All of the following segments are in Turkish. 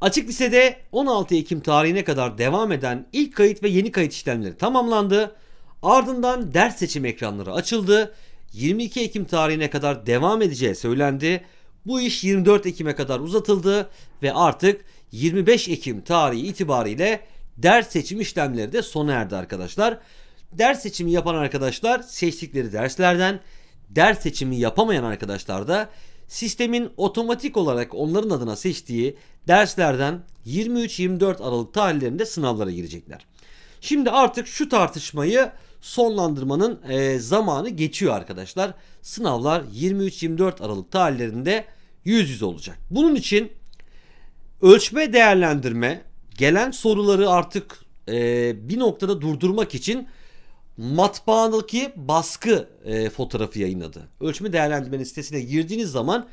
Açık lisede 16 Ekim tarihine kadar devam eden ilk kayıt ve yeni kayıt işlemleri tamamlandı. Ardından ders seçim ekranları açıldı. 22 Ekim tarihine kadar devam edeceği söylendi. Bu iş 24 Ekim'e kadar uzatıldı ve artık 25 Ekim tarihi itibariyle ders seçim işlemleri de sona erdi arkadaşlar. Ders seçimi yapan arkadaşlar seçtikleri derslerden, ders seçimi yapamayan arkadaşlar da sistemin otomatik olarak onların adına seçtiği derslerden 23-24 Aralık tarihlerinde sınavlara girecekler. Şimdi artık şu tartışmayı sonlandırmanın e, zamanı geçiyor arkadaşlar. Sınavlar 23-24 Aralık tarihlerinde yüz yüze olacak. Bunun için ölçme değerlendirme gelen soruları artık e, bir noktada durdurmak için matbaadaki baskı e, fotoğrafı yayınladı. Ölçme değerlendirmenin sitesine girdiğiniz zaman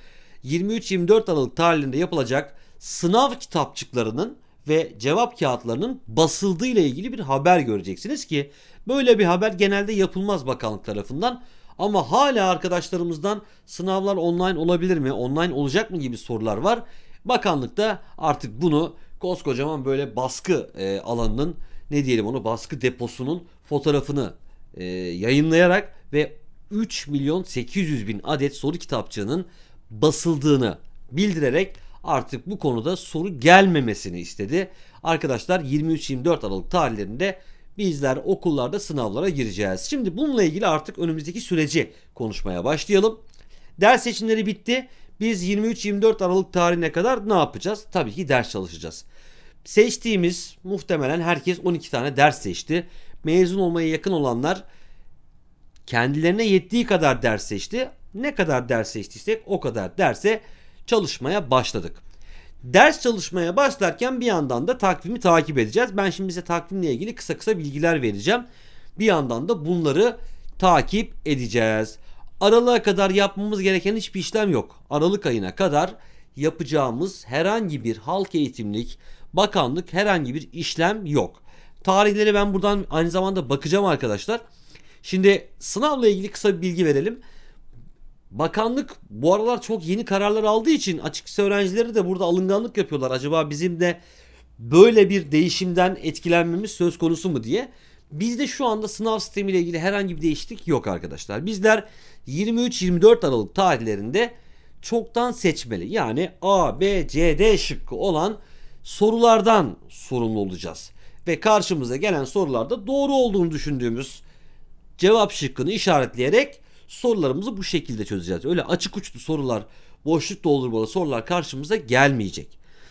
23-24 Aralık tarihinde yapılacak sınav kitapçıklarının ve cevap kağıtlarının basıldığı ile ilgili bir haber göreceksiniz ki böyle bir haber genelde yapılmaz bakanlık tarafından ama hala arkadaşlarımızdan sınavlar online olabilir mi, online olacak mı gibi sorular var. Bakanlık da artık bunu koskocaman böyle baskı e, alanının ne diyelim onu baskı deposunun fotoğrafını e, yayınlayarak ve 3 milyon 800 bin adet soru kitapçığının basıldığını bildirerek artık bu konuda soru gelmemesini istedi. Arkadaşlar 23-24 Aralık tarihlerinde bizler okullarda sınavlara gireceğiz. Şimdi bununla ilgili artık önümüzdeki süreci konuşmaya başlayalım. Ders seçimleri bitti. Biz 23-24 Aralık tarihine kadar ne yapacağız? Tabii ki ders çalışacağız. Seçtiğimiz muhtemelen herkes 12 tane ders seçti. Mezun olmaya yakın olanlar kendilerine yettiği kadar ders seçti. Ne kadar ders seçtiysek o kadar derse çalışmaya başladık. Ders çalışmaya başlarken bir yandan da takvimi takip edeceğiz. Ben şimdi size takvimle ilgili kısa kısa bilgiler vereceğim. Bir yandan da bunları takip edeceğiz. Aralığa kadar yapmamız gereken hiçbir işlem yok. Aralık ayına kadar yapacağımız herhangi bir halk eğitimlik, bakanlık herhangi bir işlem yok. Tarihleri ben buradan aynı zamanda bakacağım arkadaşlar. Şimdi sınavla ilgili kısa bir bilgi verelim. Bakanlık bu aralar çok yeni kararlar aldığı için açıkçası öğrencileri de burada alınganlık yapıyorlar. Acaba bizim de böyle bir değişimden etkilenmemiz söz konusu mu diye. Bizde şu anda sınav sistemiyle ilgili herhangi bir değişiklik yok arkadaşlar. Bizler 23-24 Aralık tarihlerinde çoktan seçmeli yani A, B, C, D şıkkı olan sorulardan sorumlu olacağız. Ve karşımıza gelen sorularda doğru olduğunu düşündüğümüz cevap şıkkını işaretleyerek sorularımızı bu şekilde çözeceğiz. Öyle açık uçlu sorular, boşluk doldurmalı sorular karşımıza gelmeyecek.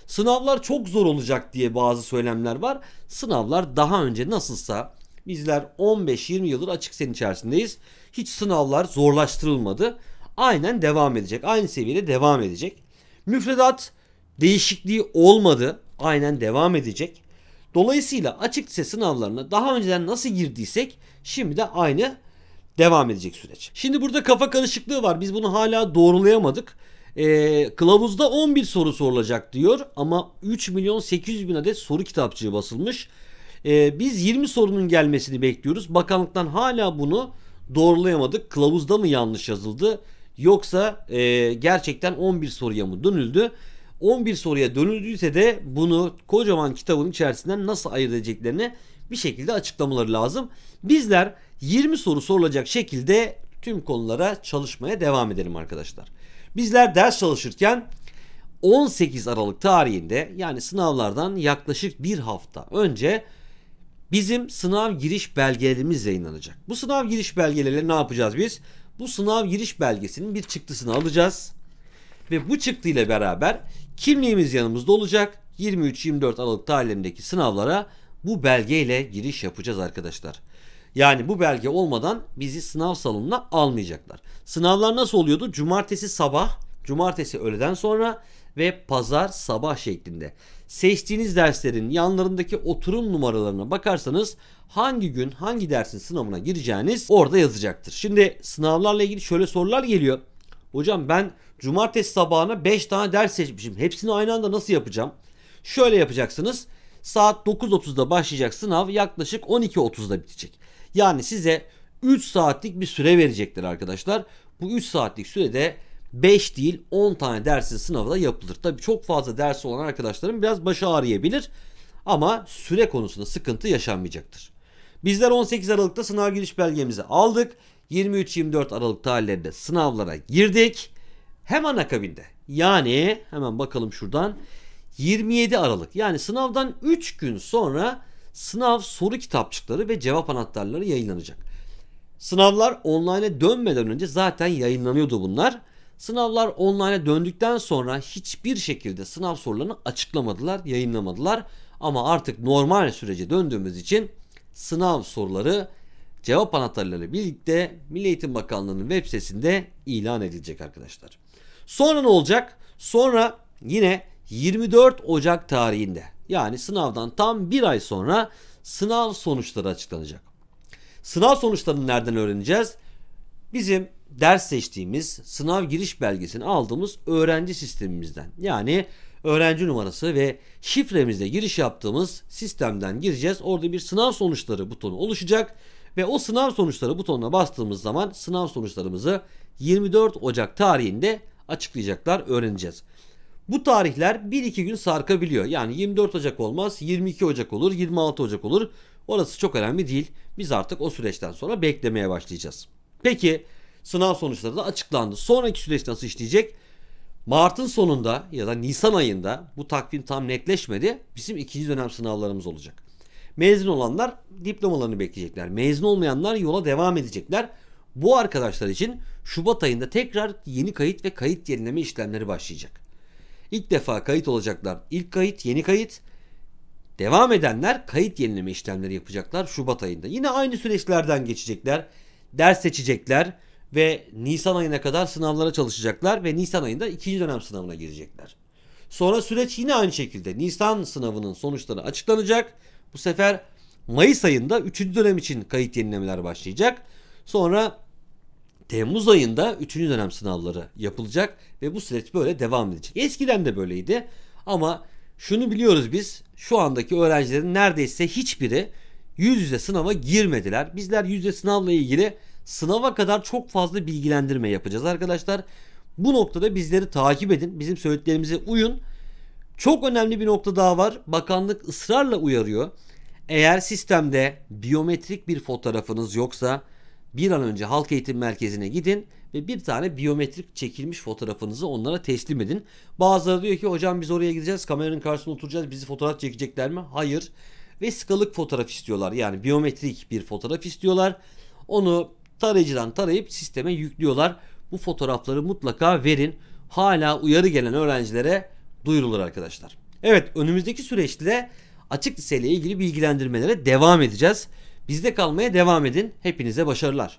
Sınavlar çok zor olacak diye bazı söylemler var. Sınavlar daha önce nasılsa bizler 15-20 yıldır açık senin içerisindeyiz. Hiç sınavlar zorlaştırılmadı. Aynen devam edecek. Aynı seviyede devam edecek. Müfredat değişikliği olmadı aynen devam edecek. Dolayısıyla açık lise sınavlarına daha önceden nasıl girdiysek şimdi de aynı devam edecek süreç. Şimdi burada kafa karışıklığı var. Biz bunu hala doğrulayamadık. E, kılavuzda 11 soru sorulacak diyor ama 3 milyon 800 bin adet soru kitapçığı basılmış. E, biz 20 sorunun gelmesini bekliyoruz. Bakanlıktan hala bunu doğrulayamadık. Kılavuzda mı yanlış yazıldı yoksa e, gerçekten 11 soruya mı dönüldü? 11 soruya dönüldüyse de bunu kocaman kitabın içerisinden nasıl ayırt edeceklerini bir şekilde açıklamaları lazım. Bizler 20 soru sorulacak şekilde tüm konulara çalışmaya devam edelim arkadaşlar. Bizler ders çalışırken 18 Aralık tarihinde yani sınavlardan yaklaşık bir hafta önce bizim sınav giriş belgelerimiz yayınlanacak. Bu sınav giriş belgeleriyle ne yapacağız biz? Bu sınav giriş belgesinin bir çıktısını alacağız. Ve bu çıktıyla beraber kimliğimiz yanımızda olacak. 23-24 Aralık tarihlerindeki sınavlara bu belgeyle giriş yapacağız arkadaşlar. Yani bu belge olmadan bizi sınav salonuna almayacaklar. Sınavlar nasıl oluyordu? Cumartesi sabah, cumartesi öğleden sonra ve pazar sabah şeklinde. Seçtiğiniz derslerin yanlarındaki oturum numaralarına bakarsanız hangi gün hangi dersin sınavına gireceğiniz orada yazacaktır. Şimdi sınavlarla ilgili şöyle sorular geliyor. Hocam ben cumartesi sabahına 5 tane ders seçmişim. Hepsini aynı anda nasıl yapacağım? Şöyle yapacaksınız. Saat 9.30'da başlayacak sınav yaklaşık 12.30'da bitecek. Yani size 3 saatlik bir süre verecekler arkadaşlar. Bu 3 saatlik sürede 5 değil 10 tane dersin sınavı da yapılır. Tabi çok fazla ders olan arkadaşların biraz başı ağrıyabilir. Ama süre konusunda sıkıntı yaşanmayacaktır. Bizler 18 Aralık'ta sınav giriş belgemizi aldık. 23-24 Aralık tarihlerinde sınavlara girdik. Hemen akabinde yani hemen bakalım şuradan 27 Aralık yani sınavdan 3 gün sonra sınav soru kitapçıkları ve cevap anahtarları yayınlanacak. Sınavlar online'e dönmeden önce zaten yayınlanıyordu bunlar. Sınavlar online'e döndükten sonra hiçbir şekilde sınav sorularını açıklamadılar, yayınlamadılar. Ama artık normal sürece döndüğümüz için sınav soruları cevap anahtarlarıyla birlikte Milli Eğitim Bakanlığı'nın web sitesinde ilan edilecek arkadaşlar. Sonra ne olacak? Sonra yine 24 Ocak tarihinde yani sınavdan tam bir ay sonra sınav sonuçları açıklanacak. Sınav sonuçlarını nereden öğreneceğiz? Bizim ders seçtiğimiz sınav giriş belgesini aldığımız öğrenci sistemimizden yani öğrenci numarası ve şifremizle giriş yaptığımız sistemden gireceğiz. Orada bir sınav sonuçları butonu oluşacak ve o sınav sonuçları butonuna bastığımız zaman sınav sonuçlarımızı 24 Ocak tarihinde açıklayacaklar öğreneceğiz. Bu tarihler 1-2 gün sarkabiliyor. Yani 24 Ocak olmaz, 22 Ocak olur, 26 Ocak olur. Orası çok önemli değil. Biz artık o süreçten sonra beklemeye başlayacağız. Peki sınav sonuçları da açıklandı. Sonraki süreç nasıl işleyecek? Mart'ın sonunda ya da Nisan ayında bu takvim tam netleşmedi. Bizim ikinci dönem sınavlarımız olacak. Mezun olanlar diplomalarını bekleyecekler. Mezun olmayanlar yola devam edecekler. Bu arkadaşlar için Şubat ayında tekrar yeni kayıt ve kayıt yenileme işlemleri başlayacak. İlk defa kayıt olacaklar. İlk kayıt, yeni kayıt. Devam edenler kayıt yenileme işlemleri yapacaklar Şubat ayında. Yine aynı süreçlerden geçecekler. Ders seçecekler ve Nisan ayına kadar sınavlara çalışacaklar ve Nisan ayında ikinci dönem sınavına girecekler. Sonra süreç yine aynı şekilde Nisan sınavının sonuçları açıklanacak bu sefer Mayıs ayında 3. dönem için kayıt yenilemeler başlayacak. Sonra Temmuz ayında 3. dönem sınavları yapılacak ve bu süreç böyle devam edecek. Eskiden de böyleydi ama şunu biliyoruz biz şu andaki öğrencilerin neredeyse hiçbiri yüz yüze sınava girmediler. Bizler yüz yüze sınavla ilgili sınava kadar çok fazla bilgilendirme yapacağız arkadaşlar. Bu noktada bizleri takip edin. Bizim söylediklerimize uyun. Çok önemli bir nokta daha var. Bakanlık ısrarla uyarıyor. Eğer sistemde biyometrik bir fotoğrafınız yoksa bir an önce halk eğitim merkezine gidin ve bir tane biyometrik çekilmiş fotoğrafınızı onlara teslim edin. Bazıları diyor ki hocam biz oraya gideceğiz kameranın karşısına oturacağız bizi fotoğraf çekecekler mi? Hayır. Vesikalık fotoğraf istiyorlar yani biyometrik bir fotoğraf istiyorlar. Onu tarayıcıdan tarayıp sisteme yüklüyorlar. Bu fotoğrafları mutlaka verin. Hala uyarı gelen öğrencilere duyurulur arkadaşlar. Evet önümüzdeki süreçte açık liseyle ilgili bilgilendirmelere devam edeceğiz. Bizde kalmaya devam edin. Hepinize başarılar.